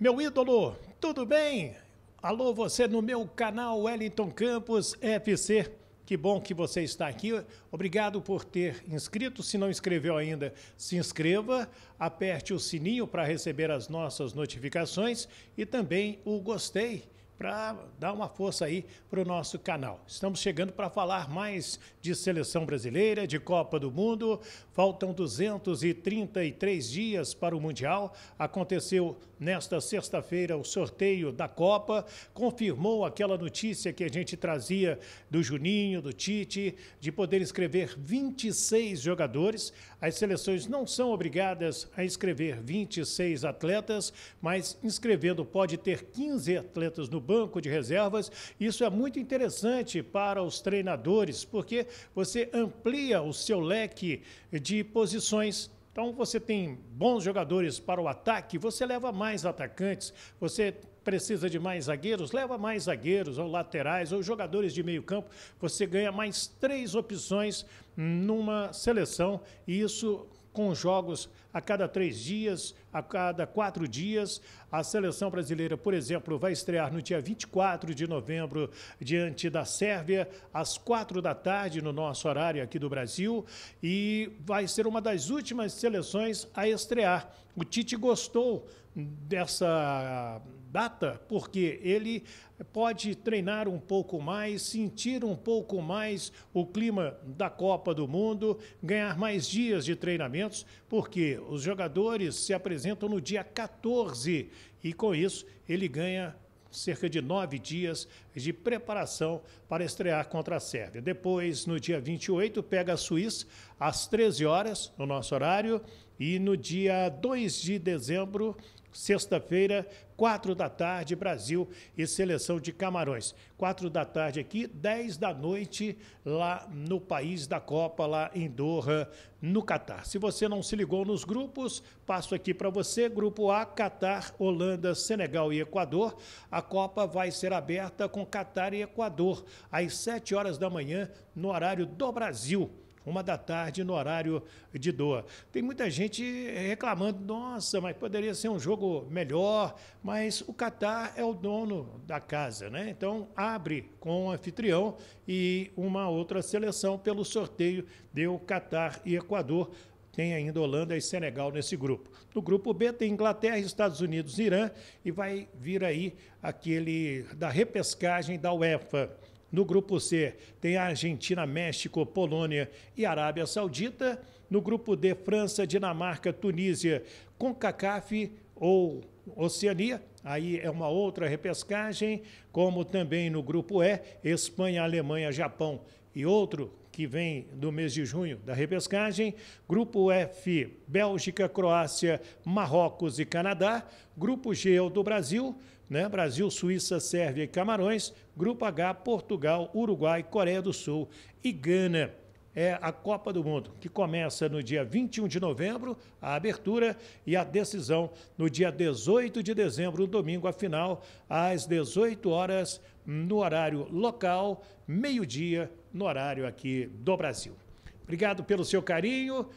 Meu ídolo, tudo bem? Alô, você no meu canal Wellington Campos FC. Que bom que você está aqui. Obrigado por ter inscrito. Se não inscreveu ainda, se inscreva, aperte o sininho para receber as nossas notificações e também o gostei para dar uma força aí para o nosso canal. Estamos chegando para falar mais de seleção brasileira, de Copa do Mundo. Faltam 233 dias para o Mundial. Aconteceu nesta sexta-feira o sorteio da Copa. Confirmou aquela notícia que a gente trazia do Juninho, do Tite, de poder escrever 26 jogadores. As seleções não são obrigadas a escrever 26 atletas, mas inscrevendo pode ter 15 atletas no banco banco de reservas. Isso é muito interessante para os treinadores, porque você amplia o seu leque de posições. Então você tem bons jogadores para o ataque, você leva mais atacantes, você precisa de mais zagueiros, leva mais zagueiros ou laterais ou jogadores de meio campo. Você ganha mais três opções numa seleção e isso com jogos a cada três dias, a cada quatro dias. A seleção brasileira, por exemplo, vai estrear no dia 24 de novembro diante da Sérvia, às quatro da tarde, no nosso horário aqui do Brasil, e vai ser uma das últimas seleções a estrear. O Tite gostou dessa data porque ele pode treinar um pouco mais, sentir um pouco mais o clima da Copa do Mundo, ganhar mais dias de treinamentos, porque os jogadores se apresentam no dia 14 e com isso ele ganha cerca de nove dias de preparação para estrear contra a Sérvia. Depois, no dia 28, pega a Suíça às 13 horas, no nosso horário, e no dia 2 de dezembro, Sexta-feira, quatro da tarde, Brasil e seleção de Camarões. Quatro da tarde aqui, dez da noite lá no país da Copa, lá em Doha, no Catar. Se você não se ligou nos grupos, passo aqui para você: Grupo A, Catar, Holanda, Senegal e Equador. A Copa vai ser aberta com Catar e Equador às sete horas da manhã, no horário do Brasil uma da tarde, no horário de Doha. Tem muita gente reclamando, nossa, mas poderia ser um jogo melhor, mas o Catar é o dono da casa, né? Então abre com o anfitrião e uma outra seleção pelo sorteio deu Catar e Equador tem ainda Holanda e Senegal nesse grupo. No grupo B tem Inglaterra, Estados Unidos, Irã e vai vir aí aquele da repescagem da UEFA. No grupo C, tem a Argentina, México, Polônia e Arábia Saudita. No grupo D, França, Dinamarca, Tunísia, CONCACAF ou Oceania, aí é uma outra repescagem, como também no grupo E, Espanha, Alemanha, Japão e outro que vem do mês de junho da repescagem, grupo F, Bélgica, Croácia, Marrocos e Canadá, grupo G, é o do Brasil, né? Brasil, Suíça, Sérvia e Camarões, Grupo H, Portugal, Uruguai, Coreia do Sul e Gana. É a Copa do Mundo, que começa no dia 21 de novembro, a abertura, e a decisão no dia 18 de dezembro, domingo, a final, às 18 horas, no horário local, meio-dia, no horário aqui do Brasil. Obrigado pelo seu carinho,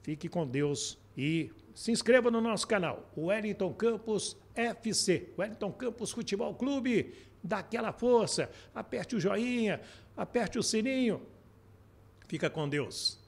fique com Deus. E se inscreva no nosso canal, o Wellington Campos FC, Wellington Campos Futebol Clube. Dá aquela força, aperte o joinha, aperte o sininho. Fica com Deus.